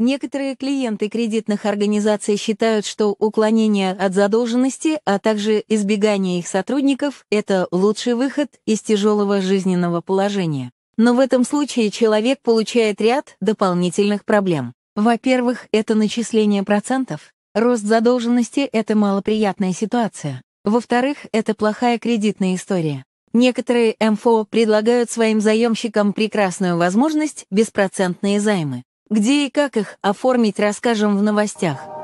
Некоторые клиенты кредитных организаций считают, что уклонение от задолженности, а также избегание их сотрудников – это лучший выход из тяжелого жизненного положения. Но в этом случае человек получает ряд дополнительных проблем. Во-первых, это начисление процентов. Рост задолженности – это малоприятная ситуация. Во-вторых, это плохая кредитная история. Некоторые МФО предлагают своим заемщикам прекрасную возможность беспроцентные займы. Где и как их оформить, расскажем в новостях.